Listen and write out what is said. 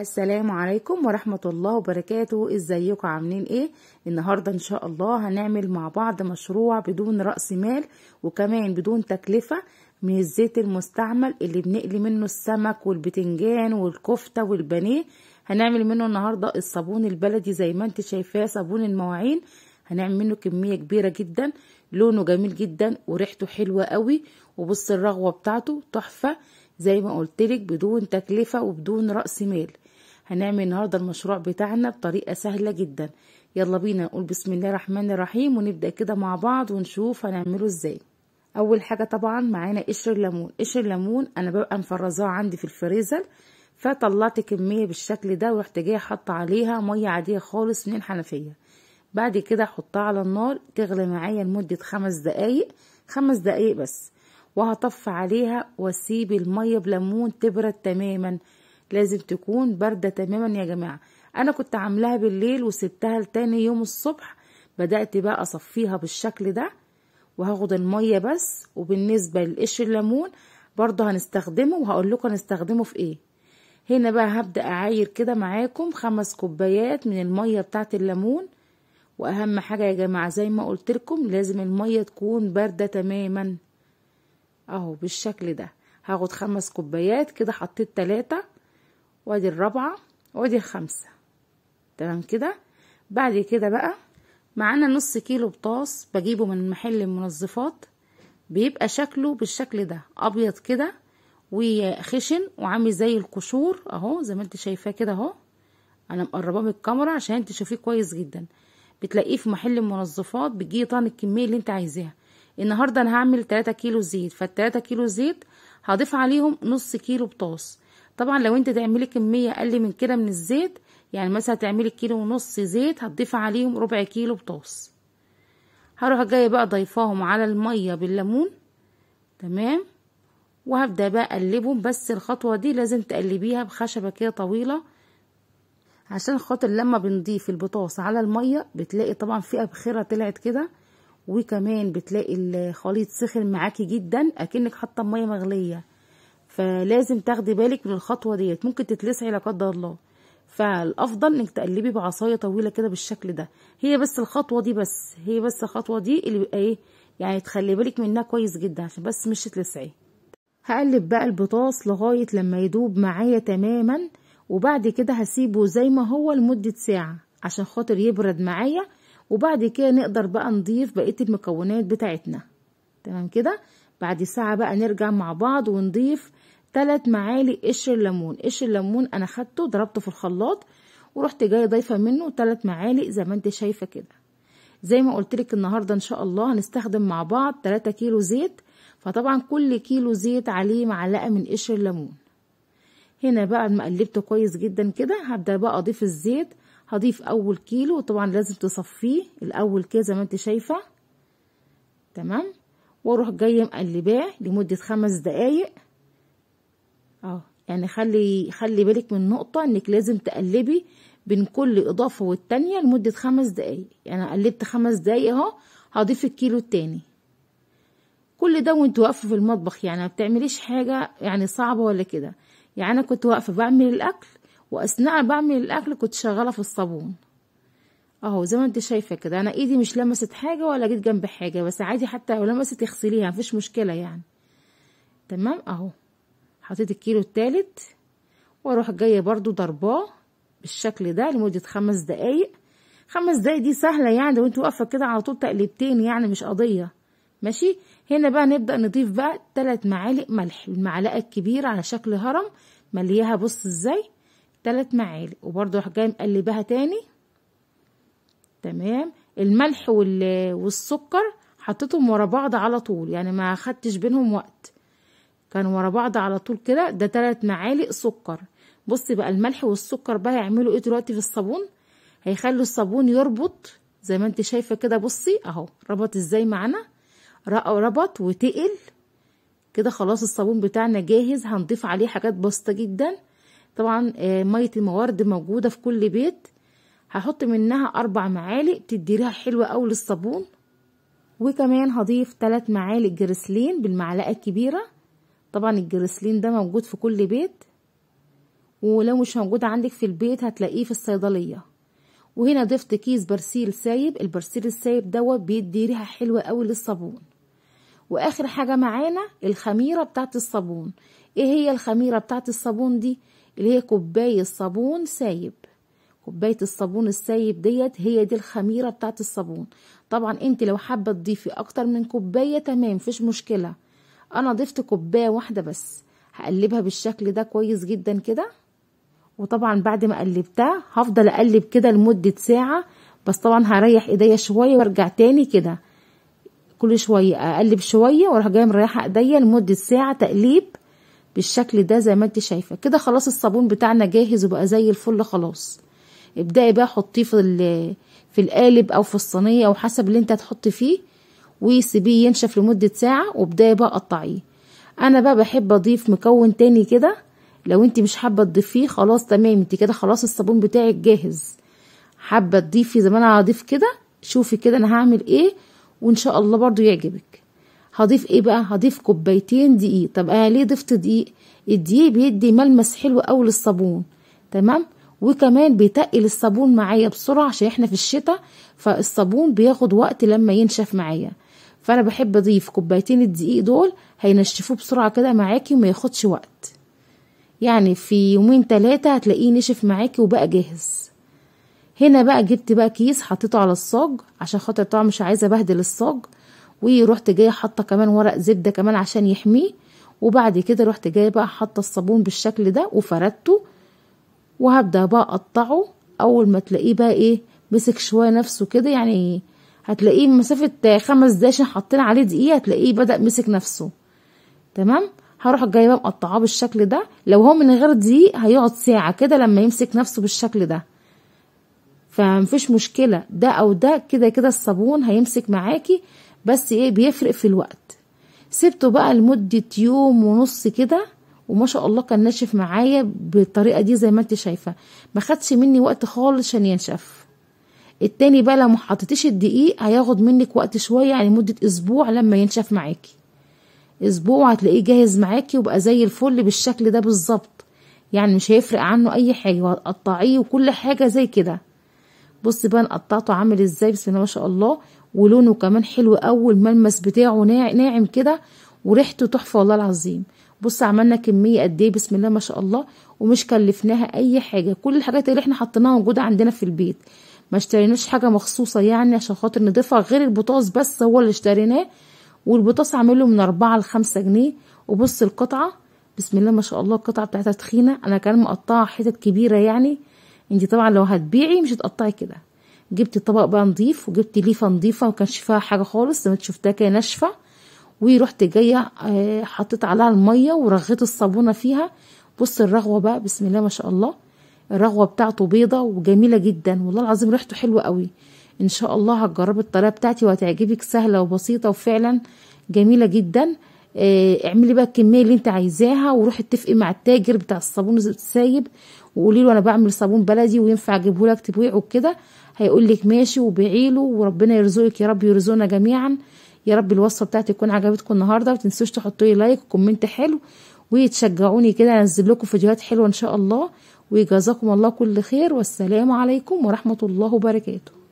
السلام عليكم ورحمة الله وبركاته ازيكم عاملين ايه النهاردة ان شاء الله هنعمل مع بعض مشروع بدون رأس مال وكمان بدون تكلفة من الزيت المستعمل اللي بنقلي منه السمك والبتنجان والكفتة والبانيه هنعمل منه النهاردة الصابون البلدي زي ما انت شايفاه صابون المواعين هنعمل منه كمية كبيرة جدا لونه جميل جدا وريحته حلوة قوي وبص الرغوة بتاعته تحفة زي ما قلتلك بدون تكلفة وبدون رأس مال هنعمل النهاردة المشروع بتاعنا بطريقة سهلة جدا يلا بينا نقول بسم الله الرحمن الرحيم ونبدأ كده مع بعض ونشوف هنعمله ازاي اول حاجة طبعا معانا قشر الليمون قشر الليمون انا ببقى مفرزاه عندي في الفريزر فطلعت كمية بالشكل ده ورحت جاية حط عليها مية عادية خالص من الحنفية بعد كده حطها على النار تغلي معايا لمدة خمس دقايق خمس دقايق بس وهطفي عليها واسيب المية بليمون تبرد تماما لازم تكون باردة تماما يا جماعة أنا كنت عاملاها بالليل وسبتها لتاني يوم الصبح بدأت بقى أصفيها بالشكل ده وهاخد المية بس وبالنسبة لقشر الليمون برضو هنستخدمه وهقول لكم هنستخدمه في ايه هنا بقى هبدأ أعاير كده معاكم خمس كوبايات من المية بتاعت الليمون وأهم حاجة يا جماعة زي ما قلتلكم لازم المية تكون باردة تماما اهو بالشكل ده هاخد خمس كوبايات كده حطيت تلاتة وادي الرابعة وادي الخامسة تمام كده بعد كده بقى معانا نص كيلو بطاس بجيبه من محل المنظفات بيبقى شكله بالشكل ده ابيض كده وخشن وعامل زي القشور اهو زي ما انت شايفاه كده اهو انا مقرباه من الكاميرا عشان تشوفيه كويس جدا بتلاقيه في محل المنظفات بتجي طن الكميه اللي انت عايزاها النهارده انا هعمل 3 كيلو زيت فال3 كيلو زيت هضيف عليهم نص كيلو بطاس طبعا لو انت تعملي كمية اقل من كده من الزيت يعني مثلا تعملي كيلو ونص زيت هتضيفي عليهم ربع كيلو بطاس هروح جايه بقى ضيفاهم على الميه بالليمون تمام وهبدا بقى اقلبهم بس الخطوه دي لازم تقلبيها بخشبه كده طويله عشان خاطر لما بنضيف البطاطس على الميه بتلاقي طبعا في ابخره طلعت كده وكمان بتلاقي الخليط سخن معاكي جدا اكنك حاطه ميه مغليه فلازم تاخدي بالك من الخطوه ديت ممكن تتلسعي لا قدر الله فالافضل انك تقلبي بعصايه طويله كده بالشكل ده هي بس الخطوه دي بس هي بس الخطوه دي اللي بيبقى ايه يعني تخلي بالك منها كويس جدا عشان بس مش تلسعي هقلب بقى البطاس لغايه لما يدوب معايا تماما وبعد كده هسيبه زي ما هو لمده ساعه عشان خاطر يبرد معايا وبعد كده نقدر بقى نضيف بقيه المكونات بتاعتنا تمام كده بعد ساعه بقى نرجع مع بعض ونضيف تلات معالق قشر الليمون قشر الليمون انا خدته ضربته في الخلاط ورحت جايه ضايفه منه تلات معالق زي ما انت شايفه كده زي ما قلت لك النهارده ان شاء الله هنستخدم مع بعض 3 كيلو زيت فطبعا كل كيلو زيت عليه معلقه من قشر الليمون هنا بعد ما قلبته كويس جدا كده هبدا بقى اضيف الزيت هضيف اول كيلو طبعا لازم تصفيه الاول كده زي ما انت شايفه تمام واروح جايه مقلباه لمده خمس دقايق آه. يعني خلي خلي بالك من نقطة انك لازم تقلبي بين كل اضافة والتانية لمدة خمس دقايق يعني انا قلبت خمس دقايق اهو هضيف الكيلو التاني كل ده وانت واقفة في المطبخ يعني ما بتعمليش حاجة يعني صعبة ولا كده يعني انا كنت واقفة بعمل الاكل واثناء بعمل الاكل كنت شغالة في الصابون اهو زي ما انت شايفة كده انا ايدي مش لمست حاجة ولا جيت جنب حاجة بس عادي حتى لو لمست اغسليها مفيش مشكلة يعني تمام اهو حطيت الكيلو التالت واروح جايه برضو ضرباه بالشكل ده لمده خمس دقايق خمس دقايق دي سهله يعني لو انت واقفه كده على طول تقلبتين يعني مش قضيه ماشي هنا بقى نبدا نضيف بقى تلات معالق ملح المعلقه الكبيره على شكل هرم ملياها بص ازاي تلات معالق وبرضو اروح جايه مقلباها تاني تمام الملح والسكر حطيتهم ورا بعض على طول يعني ما خدتش بينهم وقت كانوا ورا بعض على طول كده ده تلات معالق سكر بصي بقى الملح والسكر بقى هيعملوا ايه دلوقتي في الصابون هيخلوا الصابون يربط زي ما انت شايفه كده بصي اهو ربط ازاي معانا ربط وتقل كده خلاص الصابون بتاعنا جاهز هنضيف عليه حاجات بسيطه جدا طبعا آه، ميه الموارد موجوده في كل بيت هحط منها اربع معالق تدي ريحه حلوه قوي للصابون وكمان هضيف ثلاث معالق جريسلين بالمعلقه الكبيره طبعا الجريسلين ده موجود في كل بيت ولو مش موجود عندك في البيت هتلاقيه في الصيدليه وهنا ضفت كيس برسيل سايب البرسيل السايب دوت بيدي ريحه حلوه قوي للصابون واخر حاجه معانا الخميره بتاعه الصابون ايه هي الخميره بتاعه الصابون دي اللي هي كوبايه صابون سايب كوبايه الصابون السايب ديت هي دي الخميره بتاعه الصابون طبعا انت لو حابه تضيفي اكتر من كوبايه تمام مفيش مشكله انا ضفت كوبايه واحده بس هقلبها بالشكل ده كويس جدا كده وطبعا بعد ما قلبتها هفضل اقلب كده لمده ساعه بس طبعا هريح ايديا شويه وارجع تاني كده كل شويه اقلب شويه واروح جايه مريحه ايديا لمده ساعه تقليب بالشكل ده زي ما انت شايفه كده خلاص الصابون بتاعنا جاهز وبقى زي الفل خلاص ابدأي بقى حطيه في في القالب او في الصينيه او حسب اللي انت هتحطي فيه وسيبيه ينشف لمدة ساعة وبداية بقى قطعيه انا بقى بحب اضيف مكون تاني كده لو انت مش حابة تضيفيه خلاص تمام انت كده خلاص الصابون بتاعك جاهز حابة تضيفي زي ما انا هضيف كده شوفي كده انا هعمل ايه وان شاء الله برضو يعجبك هضيف ايه بقى هضيف كوبايتين دقيق طب انا ليه ضفت دقيق الدقيق بيدي ملمس حلو قوي للصابون تمام وكمان بيتقل الصابون معايا بسرعه عشان احنا في الشتاء فالصابون بياخد وقت لما ينشف معايا فانا بحب اضيف كوبايتين الدقيق دول هينشفوه بسرعه كده معاكي وما ياخدش وقت يعني في يومين تلاتة هتلاقيه نشف معاكي وبقى جاهز هنا بقى جبت بقى كيس حطيته على الصاج عشان خاطر طبعا مش عايزه بهدل الصاج ورحت جايه حاطه كمان ورق زبده كمان عشان يحميه وبعد كده رحت جايه بقى حاطه الصابون بالشكل ده وفردته وهبدا بقى اقطعه اول ما تلاقيه بقى ايه مسك شويه نفسه كده يعني هتلاقيه مسافه خمس دقايق عشان حطينا عليه دقيقه هتلاقيه بدا مسك نفسه تمام هروح جايبه مقطعاه بالشكل ده لو هو من غير دقيق هيقعد ساعه كده لما يمسك نفسه بالشكل ده فمفيش مشكله ده او ده كده كده الصابون هيمسك معاكي بس ايه بيفرق في الوقت سبته بقى لمده يوم ونص كده وما شاء الله كان ناشف معايا بالطريقه دي زي ما انت شايفه ما خدش مني وقت خالص عشان ينشف التاني بقى لو محطتيش الدقيق هياخد منك وقت شوية يعني مدة اسبوع لما ينشف معاكي اسبوع هتلاقيه جاهز معاكي وبقى زي الفل بالشكل ده بالظبط يعني مش هيفرق عنه اي حاجة وهتقطعيه وكل حاجة زي كده بصي بقى انا قطعته عامل ازاي بسم الله ما شاء الله ولونه كمان حلو قوي الملمس بتاعه ناعم كده وريحته تحفه والله العظيم بص عملنا كميه قد ايه بسم الله ما شاء الله ومش كلفناها اي حاجه كل الحاجات اللي احنا حطيناها موجوده عندنا في البيت ما اشتريناش حاجه مخصوصه يعني عشان خاطر نضيفها غير البطاس بس هو اللي اشتريناه والبطاس عامله من أربعة لخمسة جنيه وبص القطعه بسم الله ما شاء الله القطعه بتاعتها تخينه انا كان مقطعه حتت كبيره يعني انت طبعا لو هتبيعي مش هتقطعي كده جبت طبق بقى نضيف وجبت ليفه نضيفه مكانش فيها حاجه خالص زي ما شفتها كده ناشفه ورحت جايه آه، حطيت عليها الميه ورغيت الصابونه فيها بص الرغوه بقى بسم الله ما شاء الله الرغوه بتاعته بيضه وجميله جدا والله العظيم ريحته حلوه قوي ان شاء الله هتجربي الطريقه بتاعتي وهتعجبك سهله وبسيطه وفعلا جميله جدا آه، اعملي بقى الكميه اللي انت عايزاها وروحي اتفقي مع التاجر بتاع الصابون السايب وقولي له انا بعمل صابون بلدي وينفع اجيبه لك تبيعه وكده هيقول لك ماشي وبيعي له وربنا يرزقك يا رب يرزقنا جميعا يا رب الوصفه بتاعتي تكون عجبتكم النهارده ما تنسوش تحطوا لي لايك وكومنت حلو وتشجعوني كده انزل لكم فيديوهات حلوه ان شاء الله وجزاكم الله كل خير والسلام عليكم ورحمة الله وبركاته